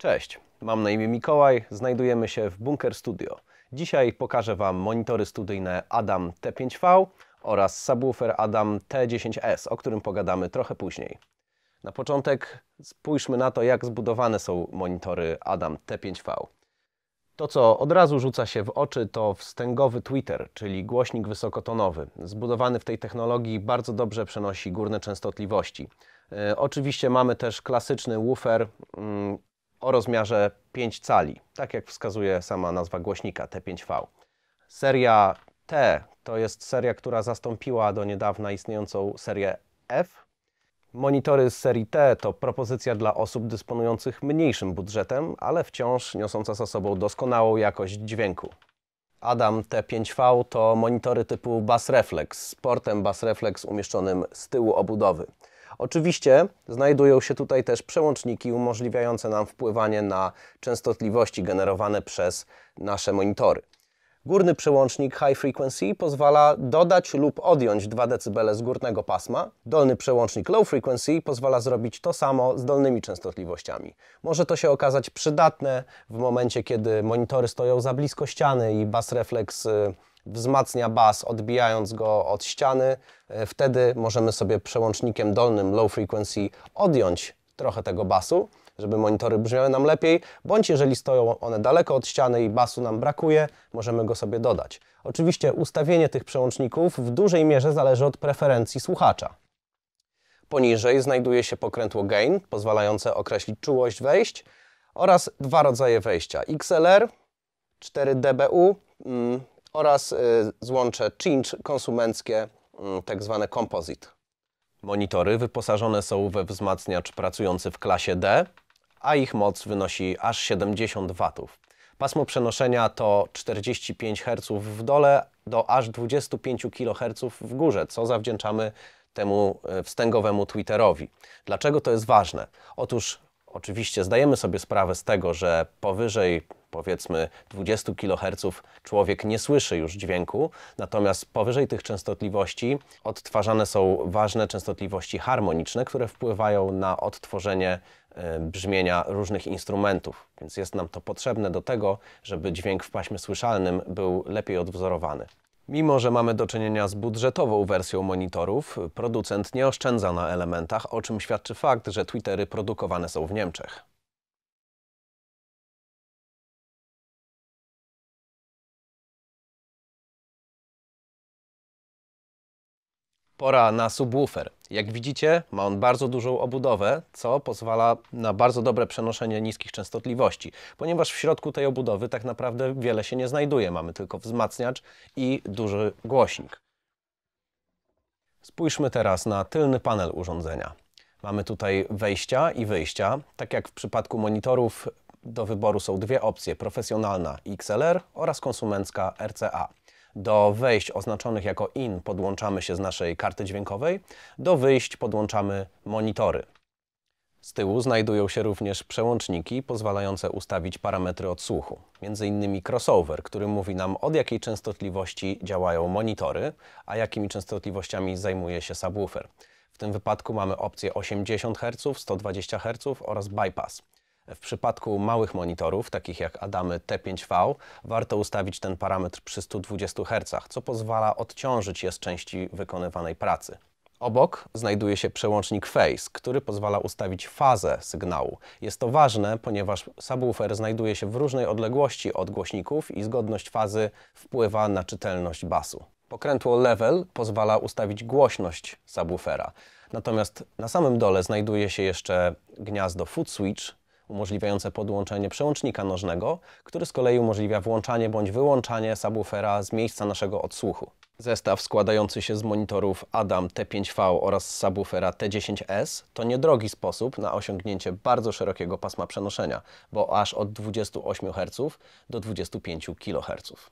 Cześć, mam na imię Mikołaj, znajdujemy się w Bunker Studio. Dzisiaj pokażę Wam monitory studyjne Adam T5V oraz subwoofer Adam T10S, o którym pogadamy trochę później. Na początek spójrzmy na to, jak zbudowane są monitory Adam T5V. To, co od razu rzuca się w oczy, to wstęgowy tweeter, czyli głośnik wysokotonowy. Zbudowany w tej technologii bardzo dobrze przenosi górne częstotliwości. E, oczywiście mamy też klasyczny woofer mm, o rozmiarze 5 cali, tak jak wskazuje sama nazwa głośnika T5V. Seria T to jest seria, która zastąpiła do niedawna istniejącą serię F. Monitory z serii T to propozycja dla osób dysponujących mniejszym budżetem, ale wciąż niosąca za sobą doskonałą jakość dźwięku. Adam T5V to monitory typu Bass Reflex z portem Bass Reflex umieszczonym z tyłu obudowy. Oczywiście znajdują się tutaj też przełączniki umożliwiające nam wpływanie na częstotliwości generowane przez nasze monitory. Górny przełącznik High Frequency pozwala dodać lub odjąć 2 dB z górnego pasma. Dolny przełącznik Low Frequency pozwala zrobić to samo z dolnymi częstotliwościami. Może to się okazać przydatne w momencie, kiedy monitory stoją za blisko ściany i bas refleks y, wzmacnia bas, odbijając go od ściany. E, wtedy możemy sobie przełącznikiem dolnym low frequency odjąć trochę tego basu, żeby monitory brzmiały nam lepiej, bądź jeżeli stoją one daleko od ściany i basu nam brakuje, możemy go sobie dodać. Oczywiście ustawienie tych przełączników w dużej mierze zależy od preferencji słuchacza. Poniżej znajduje się pokrętło gain, pozwalające określić czułość wejść oraz dwa rodzaje wejścia XLR 4 dBu mm, oraz y, złącze cinch konsumenckie, mm, tak zwane composite. Monitory wyposażone są we wzmacniacz pracujący w klasie D, a ich moc wynosi aż 70 W. Pasmo przenoszenia to 45 Hz w dole do aż 25 kHz w górze, co zawdzięczamy temu y, wstęgowemu Twitterowi. Dlaczego to jest ważne? Otóż Oczywiście zdajemy sobie sprawę z tego, że powyżej powiedzmy 20 kHz człowiek nie słyszy już dźwięku, natomiast powyżej tych częstotliwości odtwarzane są ważne częstotliwości harmoniczne, które wpływają na odtworzenie e, brzmienia różnych instrumentów, więc jest nam to potrzebne do tego, żeby dźwięk w paśmie słyszalnym był lepiej odwzorowany. Mimo, że mamy do czynienia z budżetową wersją monitorów, producent nie oszczędza na elementach, o czym świadczy fakt, że Twittery produkowane są w Niemczech. Pora na subwoofer. Jak widzicie, ma on bardzo dużą obudowę, co pozwala na bardzo dobre przenoszenie niskich częstotliwości, ponieważ w środku tej obudowy tak naprawdę wiele się nie znajduje. Mamy tylko wzmacniacz i duży głośnik. Spójrzmy teraz na tylny panel urządzenia. Mamy tutaj wejścia i wyjścia. Tak jak w przypadku monitorów do wyboru są dwie opcje, profesjonalna XLR oraz konsumencka RCA. Do wejść oznaczonych jako IN podłączamy się z naszej karty dźwiękowej, do wyjść podłączamy monitory. Z tyłu znajdują się również przełączniki pozwalające ustawić parametry odsłuchu, m.in. crossover, który mówi nam od jakiej częstotliwości działają monitory, a jakimi częstotliwościami zajmuje się subwoofer. W tym wypadku mamy opcje 80 Hz, 120 Hz oraz bypass. W przypadku małych monitorów, takich jak Adamy T5V, warto ustawić ten parametr przy 120 Hz, co pozwala odciążyć je z części wykonywanej pracy. Obok znajduje się przełącznik Phase, który pozwala ustawić fazę sygnału. Jest to ważne, ponieważ subwoofer znajduje się w różnej odległości od głośników i zgodność fazy wpływa na czytelność basu. Pokrętło Level pozwala ustawić głośność subwoofera. Natomiast na samym dole znajduje się jeszcze gniazdo Foot Switch, umożliwiające podłączenie przełącznika nożnego, który z kolei umożliwia włączanie bądź wyłączanie subwoofera z miejsca naszego odsłuchu. Zestaw składający się z monitorów Adam T5V oraz subwoofera T10S to niedrogi sposób na osiągnięcie bardzo szerokiego pasma przenoszenia, bo aż od 28 Hz do 25 kHz.